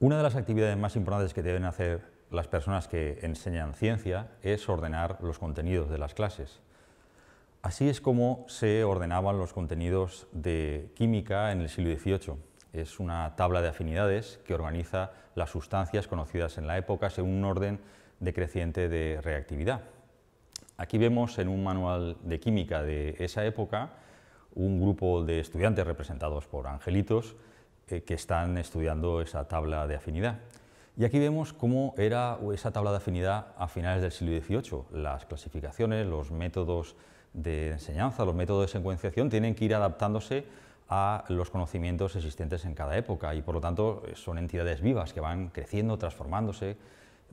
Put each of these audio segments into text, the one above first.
Una de las actividades más importantes que deben hacer las personas que enseñan ciencia es ordenar los contenidos de las clases. Así es como se ordenaban los contenidos de química en el siglo XVIII. Es una tabla de afinidades que organiza las sustancias conocidas en la época según un orden decreciente de reactividad. Aquí vemos en un manual de química de esa época un grupo de estudiantes representados por angelitos eh, que están estudiando esa tabla de afinidad. Y aquí vemos cómo era esa tabla de afinidad a finales del siglo XVIII. Las clasificaciones, los métodos de enseñanza, los métodos de secuenciación tienen que ir adaptándose a los conocimientos existentes en cada época y por lo tanto son entidades vivas que van creciendo, transformándose,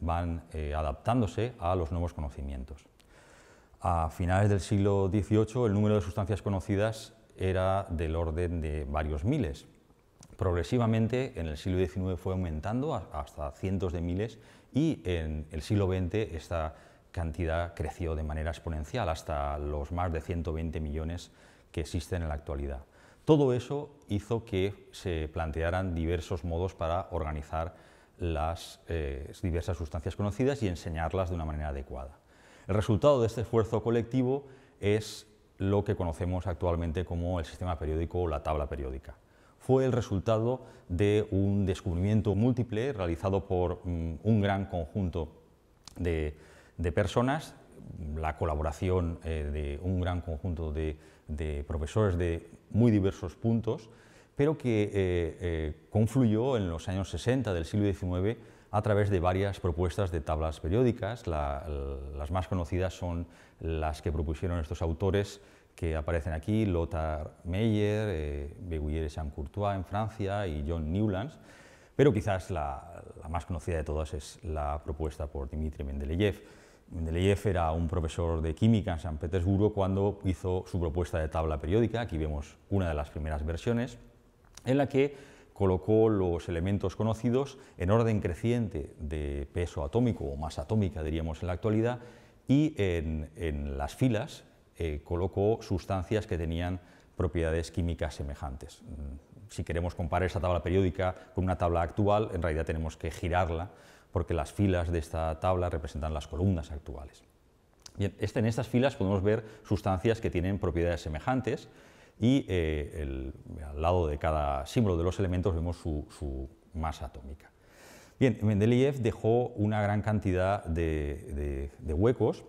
van eh, adaptándose a los nuevos conocimientos. A finales del siglo XVIII el número de sustancias conocidas era del orden de varios miles progresivamente en el siglo XIX fue aumentando hasta cientos de miles y en el siglo XX esta cantidad creció de manera exponencial hasta los más de 120 millones que existen en la actualidad. Todo eso hizo que se plantearan diversos modos para organizar las eh, diversas sustancias conocidas y enseñarlas de una manera adecuada. El resultado de este esfuerzo colectivo es lo que conocemos actualmente como el sistema periódico o la tabla periódica fue el resultado de un descubrimiento múltiple realizado por mm, un gran conjunto de, personas, la colaboración eh, de un gran conjunto de, profesores de muy diversos puntos, pero que eh, eh, confluyó en los años 60 del siglo XIX a través de varias propuestas de tablas periódicas. las más conocidas son las que propusieron estos autores que aparecen aquí, Lothar Meyer, eh, Beguyer Jean Courtois en Francia y John Newlands, pero quizás la, más conocida de todas es la propuesta por Dimitri Mendeleev. Mendeleev era un profesor de química en San Petersburgo cuando hizo su propuesta de tabla periódica, aquí vemos una de las primeras versiones, en la que colocó los elementos conocidos en orden creciente de peso atómico o masa atómica, diríamos en la actualidad, y en las filas eh, colocó sustancias que tenían propiedades químicas semejantes. Mm, si queremos comparar esa tabla periódica con una tabla actual, en realidad tenemos que girarla porque las filas de esta tabla representan las columnas actuales. Este, en estas filas podemos ver sustancias que tienen propiedades semejantes y eh, al lado de cada símbolo de los elementos vemos su, masa atómica. Bien, Mendeleev dejó una gran cantidad de huecos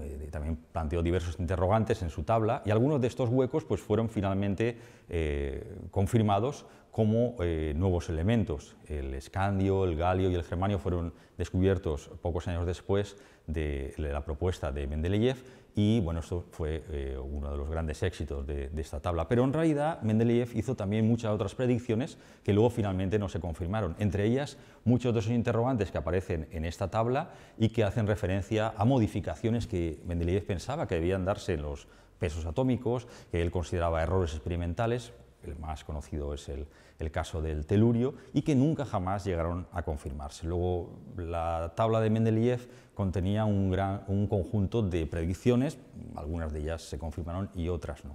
eh, también planteó diversos interrogantes en su tabla y algunos de estos huecos pues, fueron finalmente eh, confirmados como eh, nuevos elementos, el escandio, el galio y el germanio fueron descubiertos pocos años después de la propuesta de Mendeleev y bueno, esto fue eh, uno de los grandes éxitos de, de, esta tabla. Pero en realidad Mendeleev hizo también muchas otras predicciones que luego finalmente no se confirmaron, entre ellas muchos de esos interrogantes que aparecen en esta tabla y que hacen referencia a modificaciones que Mendeleev pensaba que debían darse en los pesos atómicos, que él consideraba errores experimentales, el más conocido es el, caso del telurio, y que nunca jamás llegaron a confirmarse. Luego, la tabla de Mendeleev contenía un, un conjunto de predicciones, algunas de ellas se confirmaron y otras no.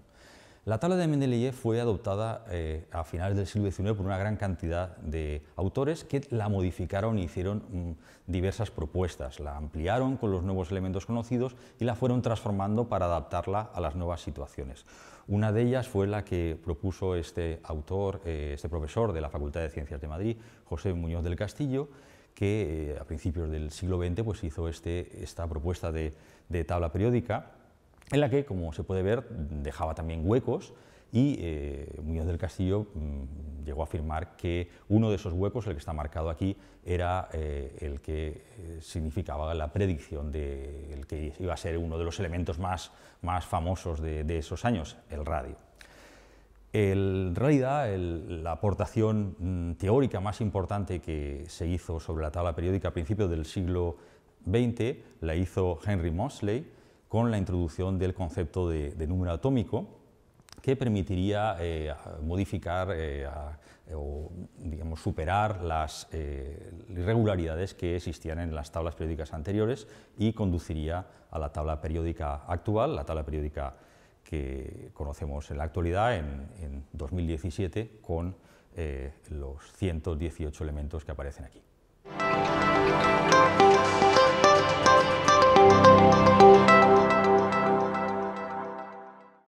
La tabla de Mendeleev fue adoptada eh, a finales del siglo XIX por una gran cantidad de autores que la modificaron e hicieron mm, diversas propuestas. La ampliaron con los nuevos elementos conocidos y la fueron transformando para adaptarla a las nuevas situaciones. Una de ellas fue la que propuso este autor, eh, este profesor de la Facultad de Ciencias de Madrid, José Muñoz del Castillo, que eh, a principios del siglo XX pues hizo este, esta propuesta de tabla periódica en la que, como se puede ver, dejaba también huecos y eh, Muñoz del Castillo mm, llegó a afirmar que uno de esos huecos, el que está marcado aquí, era eh, el que eh, significaba la predicción de que iba a ser uno de los elementos más, famosos de, esos años, el radio. El, en la aportación mm, teórica más importante que se hizo sobre la tabla periódica a principios del siglo XX la hizo Henry Mosley, con la introducción del concepto de, número atómico que permitiría eh, modificar eh, o digamos, superar las eh, irregularidades que existían en las tablas periódicas anteriores y conduciría a la tabla periódica actual, la tabla periódica que conocemos en la actualidad, en 2017, con los 118 elementos que aparecen aquí.